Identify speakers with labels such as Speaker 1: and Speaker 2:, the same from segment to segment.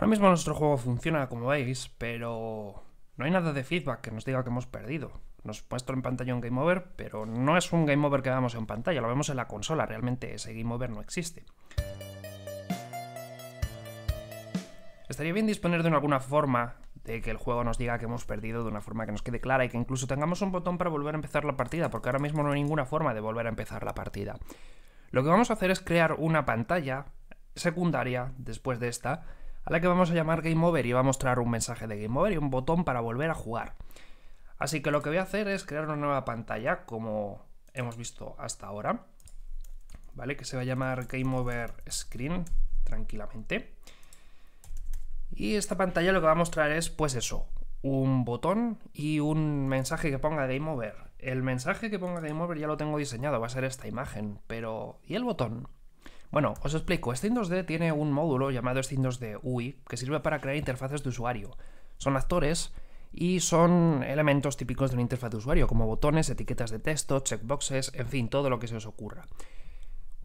Speaker 1: Ahora mismo nuestro juego funciona como veis, pero no hay nada de feedback que nos diga que hemos perdido. Nos puesto en pantalla un game over, pero no es un game over que veamos en pantalla, lo vemos en la consola, realmente ese game over no existe. Estaría bien disponer de alguna forma de que el juego nos diga que hemos perdido de una forma que nos quede clara y que incluso tengamos un botón para volver a empezar la partida, porque ahora mismo no hay ninguna forma de volver a empezar la partida. Lo que vamos a hacer es crear una pantalla secundaria después de esta a la que vamos a llamar Game Over y va a mostrar un mensaje de Game Over y un botón para volver a jugar. Así que lo que voy a hacer es crear una nueva pantalla, como hemos visto hasta ahora, ¿vale? Que se va a llamar Game Over Screen, tranquilamente. Y esta pantalla lo que va a mostrar es, pues eso, un botón y un mensaje que ponga Game Over. El mensaje que ponga Game Over ya lo tengo diseñado, va a ser esta imagen, pero... ¿Y el botón? Bueno, os explico. Steam 2D tiene un módulo llamado Steam 2D UI que sirve para crear interfaces de usuario. Son actores y son elementos típicos de una interfaz de usuario, como botones, etiquetas de texto, checkboxes, en fin, todo lo que se os ocurra.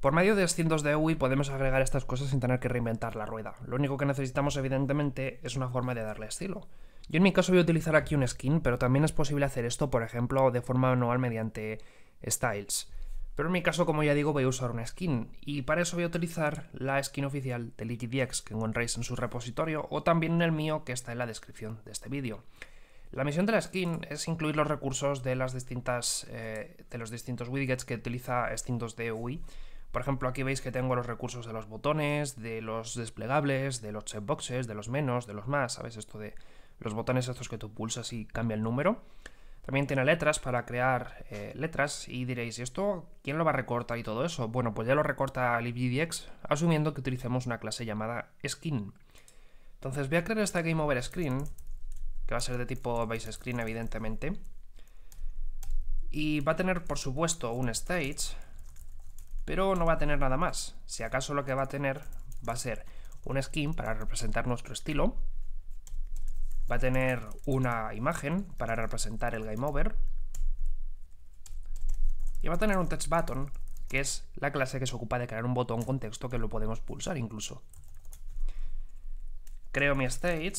Speaker 1: Por medio de Steam 2D UI podemos agregar estas cosas sin tener que reinventar la rueda. Lo único que necesitamos, evidentemente, es una forma de darle estilo. Yo en mi caso voy a utilizar aquí un skin, pero también es posible hacer esto, por ejemplo, de forma manual mediante styles. Pero en mi caso, como ya digo, voy a usar una skin, y para eso voy a utilizar la skin oficial de LiquidX que encontráis en su repositorio o también en el mío que está en la descripción de este vídeo. La misión de la skin es incluir los recursos de, las distintas, eh, de los distintos widgets que utiliza Extintos de UI. Por ejemplo, aquí veis que tengo los recursos de los botones, de los desplegables, de los checkboxes, de los menos, de los más, ¿sabes? Esto de los botones estos que tú pulsas y cambia el número. También tiene letras para crear eh, letras y diréis, ¿y esto quién lo va a recortar y todo eso? Bueno, pues ya lo recorta libgdx asumiendo que utilicemos una clase llamada skin. Entonces voy a crear esta GameOverScreen, que va a ser de tipo BaseScreen evidentemente. Y va a tener por supuesto un stage, pero no va a tener nada más. Si acaso lo que va a tener va a ser un skin para representar nuestro estilo va a tener una imagen para representar el game over y va a tener un text button que es la clase que se ocupa de crear un botón con texto que lo podemos pulsar incluso. Creo mi stage.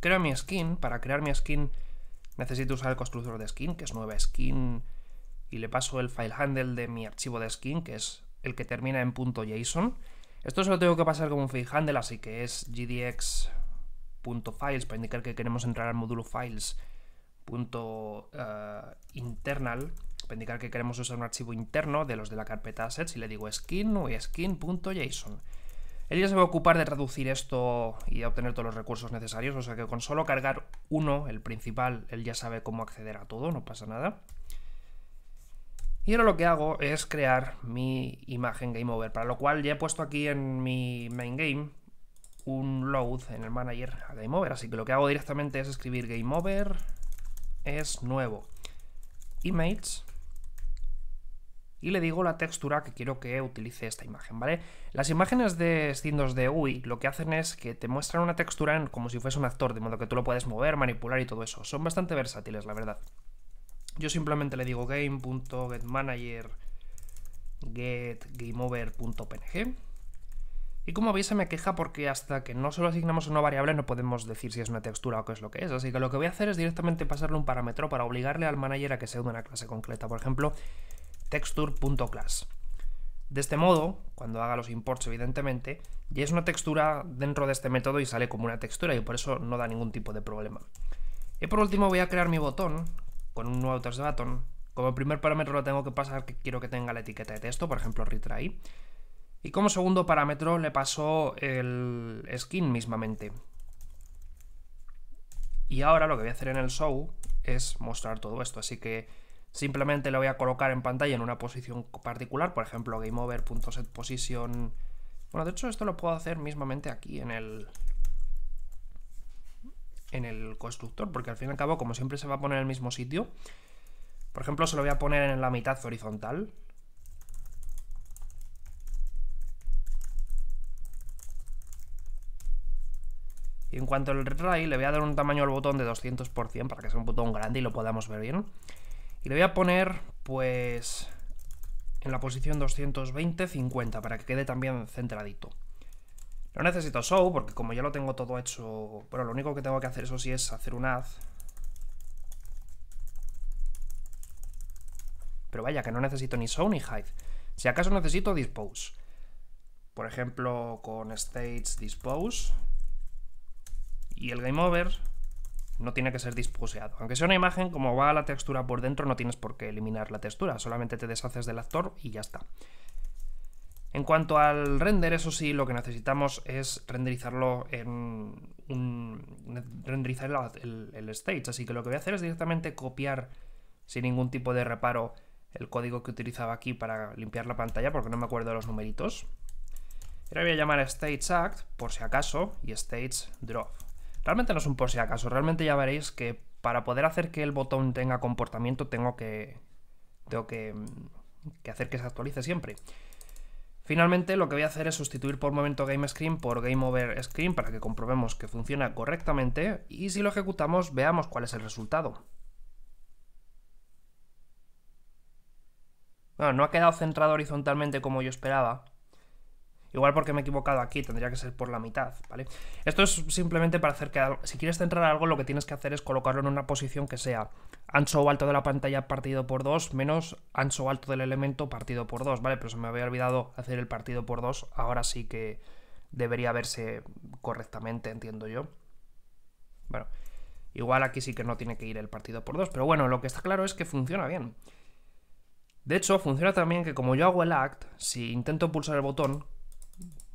Speaker 1: Creo mi skin. Para crear mi skin necesito usar el constructor de skin, que es nueva skin, y le paso el file handle de mi archivo de skin, que es el que termina en .json esto se lo tengo que pasar como un fake handle, así que es gdx.files para indicar que queremos entrar al módulo files.internal, eh, para indicar que queremos usar un archivo interno de los de la carpeta assets y le digo skin o skin.json. Él ya se va a ocupar de traducir esto y de obtener todos los recursos necesarios, o sea que con solo cargar uno, el principal, él ya sabe cómo acceder a todo, no pasa nada. Y ahora lo que hago es crear mi imagen game over, para lo cual ya he puesto aquí en mi main game un load en el manager a game over, así que lo que hago directamente es escribir game over es nuevo image y le digo la textura que quiero que utilice esta imagen, ¿vale? Las imágenes de 2 de UI lo que hacen es que te muestran una textura como si fuese un actor, de modo que tú lo puedes mover, manipular y todo eso. Son bastante versátiles, la verdad. Yo simplemente le digo game.getManager getGameOver.png y como veis se me queja porque hasta que no solo asignamos una variable no podemos decir si es una textura o qué es lo que es, así que lo que voy a hacer es directamente pasarle un parámetro para obligarle al manager a que sea una una clase concreta, por ejemplo texture.class. De este modo, cuando haga los imports evidentemente, ya es una textura dentro de este método y sale como una textura y por eso no da ningún tipo de problema. Y por último voy a crear mi botón, con un nuevo test de Baton. Como primer parámetro lo tengo que pasar que quiero que tenga la etiqueta de texto, por ejemplo, retry. Y como segundo parámetro le paso el skin mismamente. Y ahora lo que voy a hacer en el show es mostrar todo esto, así que simplemente lo voy a colocar en pantalla en una posición particular, por ejemplo, gameover.setPosition. Bueno, de hecho esto lo puedo hacer mismamente aquí en el en el constructor, porque al fin y al cabo, como siempre se va a poner en el mismo sitio, por ejemplo, se lo voy a poner en la mitad horizontal. Y en cuanto al ray, le voy a dar un tamaño al botón de 200% para que sea un botón grande y lo podamos ver bien. Y le voy a poner, pues, en la posición 220-50 para que quede también centradito. No necesito show porque como ya lo tengo todo hecho... Bueno, lo único que tengo que hacer eso sí es hacer un add. Pero vaya, que no necesito ni show ni hide. Si acaso necesito dispose. Por ejemplo, con states dispose. Y el game over no tiene que ser disposeado. Aunque sea una imagen, como va la textura por dentro, no tienes por qué eliminar la textura. Solamente te deshaces del actor y ya está. En cuanto al render, eso sí, lo que necesitamos es renderizarlo en un, renderizar el, stage. Así que lo que voy a hacer es directamente copiar sin ningún tipo de reparo el código que utilizaba aquí para limpiar la pantalla porque no me acuerdo de los numeritos. Ahora voy a llamar act por si acaso y drop Realmente no es un por si acaso, realmente ya veréis que para poder hacer que el botón tenga comportamiento tengo que, tengo que, mm, que hacer que se actualice siempre. Finalmente, lo que voy a hacer es sustituir por momento Game Screen por Game Over Screen para que comprobemos que funciona correctamente y si lo ejecutamos veamos cuál es el resultado. no ha quedado centrado horizontalmente como yo esperaba, Igual porque me he equivocado aquí, tendría que ser por la mitad, ¿vale? Esto es simplemente para hacer que si quieres centrar algo, lo que tienes que hacer es colocarlo en una posición que sea ancho o alto de la pantalla partido por 2 menos ancho o alto del elemento partido por 2, ¿vale? Pero se me había olvidado hacer el partido por 2, ahora sí que debería verse correctamente, entiendo yo. Bueno, igual aquí sí que no tiene que ir el partido por 2, pero bueno, lo que está claro es que funciona bien. De hecho, funciona también que como yo hago el act, si intento pulsar el botón,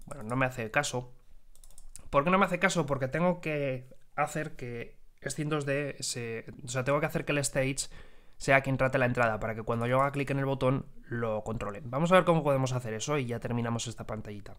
Speaker 1: bueno, no me hace caso. ¿Por qué no me hace caso? Porque tengo que hacer que tengo que hacer que el stage sea quien trate la entrada para que cuando yo haga clic en el botón lo controle. Vamos a ver cómo podemos hacer eso y ya terminamos esta pantallita.